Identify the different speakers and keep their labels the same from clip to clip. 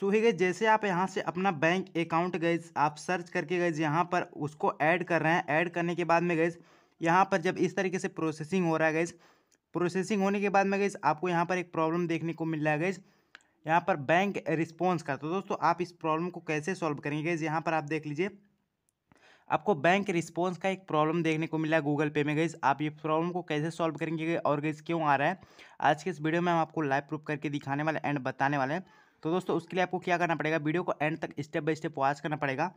Speaker 1: सो ही गई जैसे आप यहाँ से अपना बैंक अकाउंट गए आप सर्च करके गए यहाँ पर उसको ऐड कर रहे हैं ऐड करने के बाद में गए यहाँ पर जब इस तरीके से प्रोसेसिंग हो रहा है गई प्रोसेसिंग होने के बाद में गई आपको यहाँ पर एक प्रॉब्लम देखने को मिल रहा है गई यहाँ पर बैंक रिस्पॉन्स का तो दोस्तों आप इस प्रॉब्लम को कैसे सॉल्व करेंगे गई यहाँ पर आप देख लीजिए आपको बैंक रिस्पॉन्स का एक प्रॉब्लम देखने को मिला है गूगल पे में गई आप ये प्रॉब्लम को कैसे सॉल्व करेंगे और गई क्यों आ रहा है आज के इस वीडियो में हम आपको लाइव प्रूफ करके दिखाने वाले एंड बताने वाले हैं तो दोस्तों उसके लिए आपको क्या करना पड़ेगा वीडियो को एंड तक स्टेप बाय स्टेप वॉच करना पड़ेगा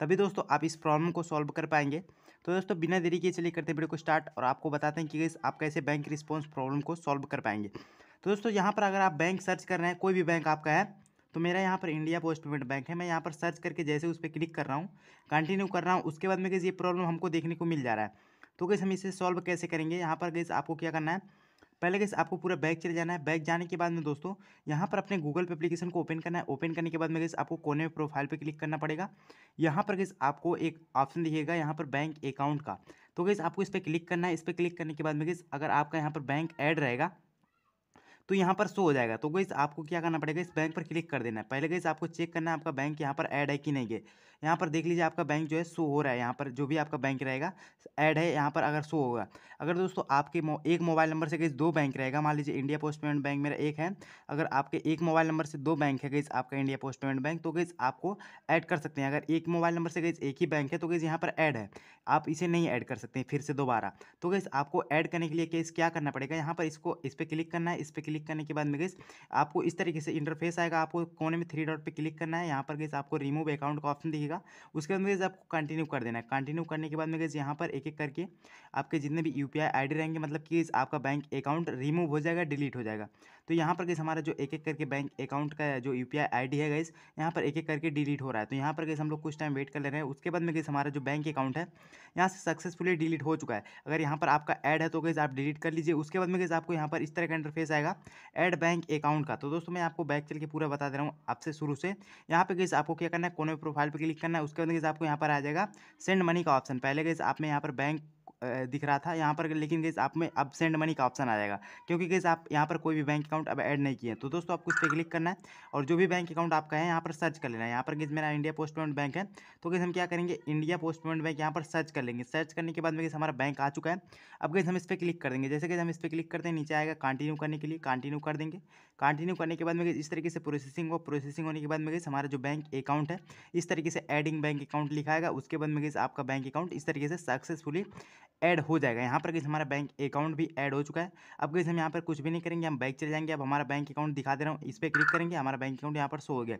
Speaker 1: तभी दोस्तों आप इस प्रॉब्लम को सॉल्व कर पाएंगे तो दोस्तों बिना देरी के चलिए करते हैं वीडियो को स्टार्ट और आपको बताते हैं कि आप कैसे बैंक रिस्पॉन्स प्रॉब्लम को सॉल्व कर पाएंगे तो दोस्तों यहाँ पर अगर आप बैंक सर्च कर रहे हैं कोई भी बैंक आपका है तो मेरा यहाँ पर इंडिया पोस्ट पेमेंट बैंक है मैं यहाँ पर सर्च करके जैसे उस पर क्लिक कर रहा हूँ कंटिन्यू कर रहा हूँ उसके बाद में कैसे ये प्रॉब्लम हमको देखने को मिल जा रहा है तो कैसे हम इसे सॉल्व कैसे करेंगे यहाँ पर कैसे आपको क्या करना है पहले कैसे आपको पूरा बैग चले जाना है बैग जाने के बाद में दोस्तों यहाँ पर अपने गूगल पे अपलीकेशन को ओपन करना है ओपन करने के बाद में गैस आपको कोने में प्रोफाइल पर क्लिक करना पड़ेगा यहाँ पर गैस आपको एक ऑप्शन दिखेगा यहाँ पर बैंक अकाउंट का तो गैस आपको इस पर क्लिक करना है इस पर क्लिक करने के बाद में गैस अगर आपका यहाँ पर बैंक ऐड रहेगा तो यहाँ पर शो हो जाएगा तो गई आपको क्या करना पड़ेगा इस बैंक पर क्लिक कर देना है पहले गई आपको चेक करना है आपका बैंक यहाँ पर ऐड है कि नहीं है यहाँ पर देख लीजिए आपका बैंक जो है शो हो रहा है यहाँ पर जो भी आपका बैंक रहेगा ऐड है यहाँ पर अगर शो होगा अगर दोस्तों आपके एक मोबाइल नंबर से गई दो बैंक रहेगा मान लीजिए इंडिया पोस्ट पेमेंट बैंक मेरा एक है अगर आपके एक मोबाइल नंबर से दो बैंक है गई आपका इंडिया पोस्ट पेमेंट बैंक तो गई आपको ऐड कर सकते हैं अगर एक मोबाइल नंबर से गई एक ही बैंक है तो गई यहाँ पर ऐड है आप इसे नहीं ऐड कर सकते फिर से दोबारा तो गई आपको ऐड करने के लिए केस क्या करना पड़ेगा यहाँ पर इसको इस पर क्लिक करना है इस पर क्लिक करने के बाद में गैस आपको इस तरीके से इंटरफेस आएगा आपको कोने में थ्री डॉट पर क्लिक करना है यहाँ पर गैस आपको रिमूव अकाउंट का ऑप्शन दिखेगा उसके बाद में गैस आपको कंटिन्यू कर देना है कंटिन्यू करने के बाद में गैस यहाँ पर एक एक करके आपके जितने भी यू पी रहेंगे मतलब कि आपका बैंक अकाउंट रिमूव हो जाएगा डिलीट हो जाएगा तो यहाँ पर गैस हमारा जो एक एक करके बैंक अकाउंट का जो यू पी है गैस यहाँ पर एक एक करके डिलीट हो रहा है तो यहाँ पर गैस हम लोग कुछ टाइम वेट कर ले रहे हैं उसके बाद में गैस हमारा जो बैंक अकाउंट है यहाँ से सक्सेसफुली डिलीट हो चुका है अगर यहाँ पर आपका एड है तो गैस आप डिलीट कर लीजिए उसके बाद में गैस आपको यहाँ पर इस तरह का इंटरफेस आएगा एड बैंक अकाउंट का तो दोस्तों मैं आपको बैक चल के पूरा बता दे रहा हूँ आपसे शुरू से यहाँ पर गैस आपको क्या करना है कोने प्रोफाइल पर क्लिक करना है उसके बाद गैस आपको यहाँ पर आ जाएगा सेंड मनी का ऑप्शन पहले गैस आपने यहाँ पर बैंक दिख रहा था यहाँ पर लेकिन गैस आप में अब सेंड मनी का ऑप्शन आ जाएगा क्योंकि गैस आप यहाँ पर कोई भी बैंक अकाउंट अब ऐड नहीं किए तो दोस्तों आपको उस पर क्लिक करना है और जो भी बैंक अकाउंट आपका है यहाँ पर सर्च कर लेना है यहाँ पर गैस मेरा इंडिया पोस्ट पेमेंट बैंक है तो गैस हम क्या करेंगे इंडिया पोस्ट पेमेंट बैंक यहाँ पर सर्च कर लेंगे सर्च करने के बाद में गैस हमारा बैंक आ चुका है अब गैस हम इस पर क्लिक कर देंगे जैसे गैस हम इस पर क्लिक करते हैं नीचे आएगा कंटिन्यू करने के लिए कंटिन्यू कर देंगे कंटिन्यू करने के बाद में इस तरीके से प्रोसेसिंग हो प्रोसेसिंग होने के बाद में हमारा जो बैंक अकाउंट है इस तरीके से एडिंग बैंक अकाउंट लिखाएगा उसके बाद में आपका बैंक अकाउंट इस तरीके से सक्सेसफुली ऐड हो जाएगा यहाँ पर कैसे हमारा बैंक अकाउंट भी ऐड हो चुका है अब कैसे हम यहाँ पर कुछ भी नहीं करेंगे हम बैंक चले जाएंगे अब हमारा बैंक अकाउंट दिखा दे रहा हूँ इस पर क्लिक करेंगे हमारा बैंक अकाउंट यहाँ पर शो हो गया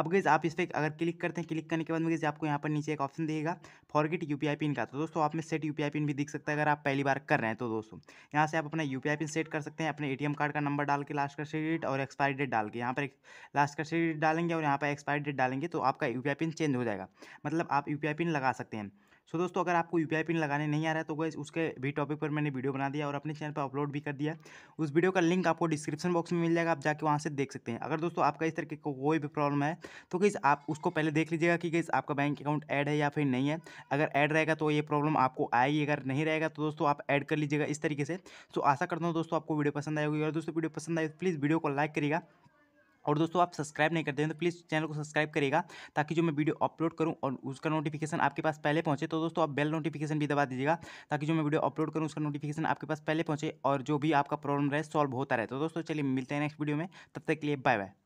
Speaker 1: अब गईज़ आप इस पर अगर क्लिक करते हैं क्लिक करने के बाद में आपको यहाँ पर नीचे एक ऑप्शन देगा फॉरगेट यू पी पिन का तो दोस्तों आप में सेट यू पी पिन भी दिख सकता है अगर आप पहली बार कर रहे हैं तो दोस्तों यहाँ से आप अपना यू पिन सेट कर सकते हैं अपने ए कार्ड का नंबर डाल के लास्ट का सीट और एक्सपायरी डेट डाल के यहाँ पर लास्ट का सीट डालेंगे और यहाँ पर एक्सपायरी डेट डालेंगे तो आपका यू पिन चेंज हो जाएगा मतलब आप यू पिन लगा सकते हैं सो दोस्तों अगर आपको यू पिन लगाने नहीं आ रहा है तो गैस उसके भी टॉपिक पर मैंने वीडियो बना दिया और अपने चैनल पर अपलोड भी कर दिया उस वीडियो का लिंक आपको डिस्क्रिप्शन बॉक्स में मिल जाएगा आप जाके वहाँ से देख सकते हैं अगर दोस्तों आपका इस तरीके का कोई भी प्रॉब्लम है तो गैस आप उसको पहले देख लीजिएगा कि गैस आपका बैंक अकाउंट ऐड है या फिर नहीं है अगर ऐड रहेगा तो ये प्रॉब्लम आपको आएगी अगर नहीं रहेगा तो दोस्तों आप ऐड कर लीजिएगा इस तरीके से तो आशा करता हूँ दोस्तों आपको वीडियो पसंद आएगी और दोस्तों वीडियो पसंद आए प्लीज़ तो वीडियो को लाइक करिएगा और दोस्तों आप सब्सक्राइब नहीं करते हैं तो प्लीज़ चैनल को सब्सक्राइब करेगा ताकि जो मैं वीडियो अपलोड करूं और उसका नोटिफिकेशन आपके पास पहले पहुंचे तो दोस्तों आप बेल नोटिफिकेशन भी दबा दीजिएगा ताकि जो मैं वीडियो अपलोड करूं उसका नोटिफिकेशन आपके पास पहले पहुंचे और जो भी आपका प्रॉब्लम रहे सॉल्व होता रहे तो दोस्तों चलिए मिलते हैं नेक्स्ट वीडियो में तब तक के लिए बाय बाय